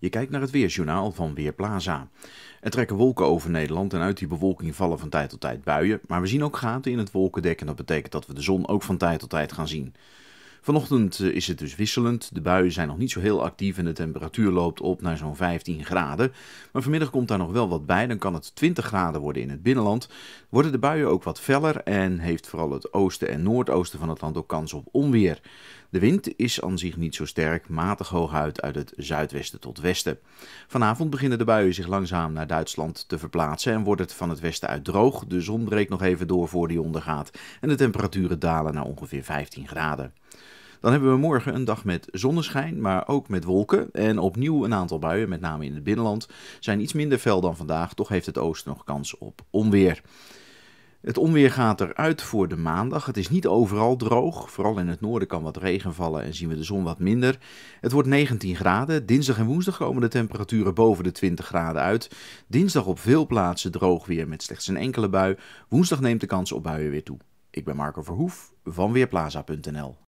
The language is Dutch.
Je kijkt naar het weerjournaal van Weerplaza. Er trekken wolken over Nederland en uit die bewolking vallen van tijd tot tijd buien, maar we zien ook gaten in het wolkendek en dat betekent dat we de zon ook van tijd tot tijd gaan zien. Vanochtend eh, is het dus wisselend. De buien zijn nog niet zo heel actief en de temperatuur loopt op naar zo'n 15 graden. Maar vanmiddag komt daar nog wel wat bij. Dan kan het 20 graden worden in het binnenland. Worden de buien ook wat feller en heeft vooral het oosten en noordoosten van het land ook kans op onweer. De wind is aan zich niet zo sterk, matig hooguit uit het zuidwesten tot westen. Vanavond beginnen de buien zich langzaam naar Duitsland te verplaatsen en wordt het van het westen uit droog. De zon breekt nog even door voor die ondergaat en de temperaturen dalen naar ongeveer 15 graden. Dan hebben we morgen een dag met zonneschijn, maar ook met wolken. En opnieuw een aantal buien, met name in het binnenland, zijn iets minder fel dan vandaag. Toch heeft het oosten nog kans op onweer. Het onweer gaat eruit voor de maandag. Het is niet overal droog. Vooral in het noorden kan wat regen vallen en zien we de zon wat minder. Het wordt 19 graden. Dinsdag en woensdag komen de temperaturen boven de 20 graden uit. Dinsdag op veel plaatsen droog weer met slechts een enkele bui. Woensdag neemt de kans op buien weer toe. Ik ben Marco Verhoef van Weerplaza.nl.